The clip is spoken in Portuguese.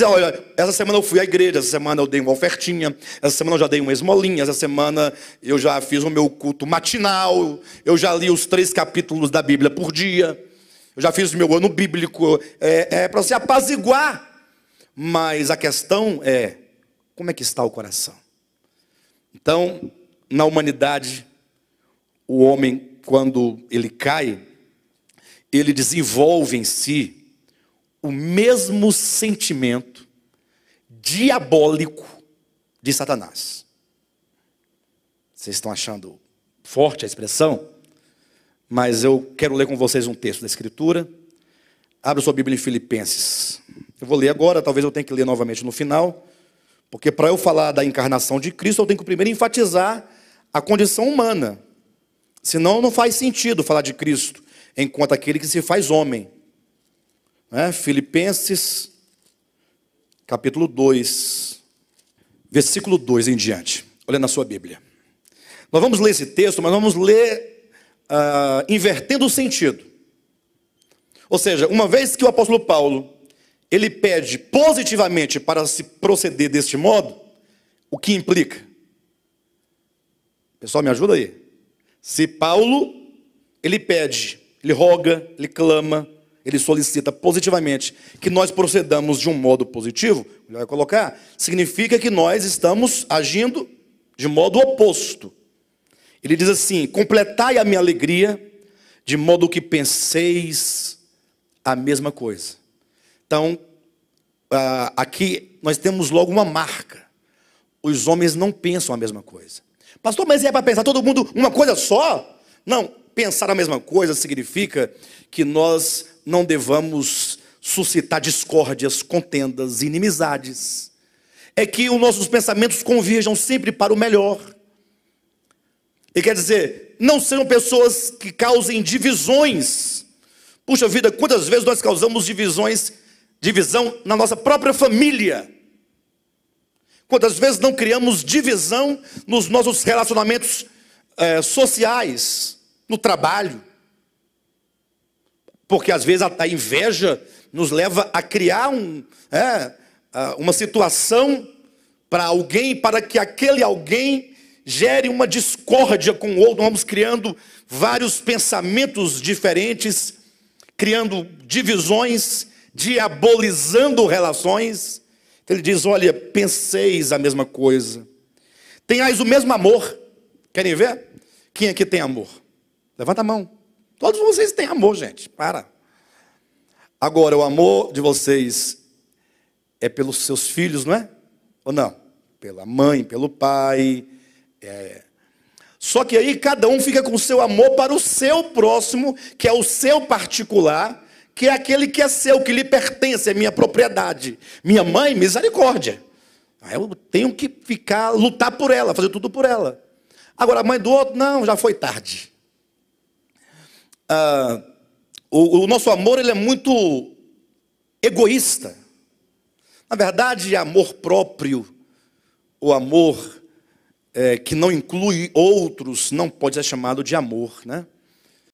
dizer, olha, essa semana eu fui à igreja, essa semana eu dei uma ofertinha, essa semana eu já dei uma esmolinha, essa semana eu já fiz o meu culto matinal, eu já li os três capítulos da Bíblia por dia, eu já fiz o meu ano bíblico, é, é para se apaziguar. Mas a questão é, como é que está o coração? Então, na humanidade, o homem, quando ele cai, ele desenvolve em si o mesmo sentimento diabólico de Satanás. Vocês estão achando forte a expressão? Mas eu quero ler com vocês um texto da Escritura. Abra sua Bíblia em Filipenses. Eu vou ler agora, talvez eu tenha que ler novamente no final, porque para eu falar da encarnação de Cristo, eu tenho que primeiro enfatizar a condição humana. Senão não faz sentido falar de Cristo enquanto aquele que se faz homem. É? Filipenses capítulo 2, versículo 2 em diante. Olha na sua Bíblia. Nós vamos ler esse texto, mas vamos ler uh, invertendo o sentido. Ou seja, uma vez que o apóstolo Paulo ele pede positivamente para se proceder deste modo, o que implica? Pessoal, me ajuda aí. Se Paulo ele pede, ele roga, ele clama, ele solicita positivamente que nós procedamos de um modo positivo, ele vai colocar, significa que nós estamos agindo de modo oposto. Ele diz assim: completai a minha alegria, de modo que penseis a mesma coisa. Então, ah, aqui nós temos logo uma marca. Os homens não pensam a mesma coisa. Pastor, mas é para pensar todo mundo uma coisa só? Não, pensar a mesma coisa significa que nós não devamos suscitar discórdias, contendas, inimizades. É que os nossos pensamentos convirjam sempre para o melhor. E quer dizer, não sejam pessoas que causem divisões. Puxa vida, quantas vezes nós causamos divisões, divisão na nossa própria família? Quantas vezes não criamos divisão nos nossos relacionamentos eh, sociais, no trabalho? Porque às vezes a inveja nos leva a criar um, é, uma situação para alguém, para que aquele alguém gere uma discórdia com o outro. Nós vamos criando vários pensamentos diferentes, criando divisões, diabolizando relações. Então ele diz: Olha, penseis a mesma coisa, tenhais o mesmo amor. Querem ver? Quem aqui tem amor? Levanta a mão vocês têm amor, gente. Para. Agora, o amor de vocês é pelos seus filhos, não é? Ou não? Pela mãe, pelo pai. É... Só que aí cada um fica com o seu amor para o seu próximo, que é o seu particular, que é aquele que é seu, que lhe pertence, é minha propriedade. Minha mãe, misericórdia. Eu tenho que ficar, lutar por ela, fazer tudo por ela. Agora, a mãe do outro, não, já foi tarde ah, o, o nosso amor ele é muito egoísta. Na verdade, é amor próprio, o amor é, que não inclui outros, não pode ser chamado de amor, né?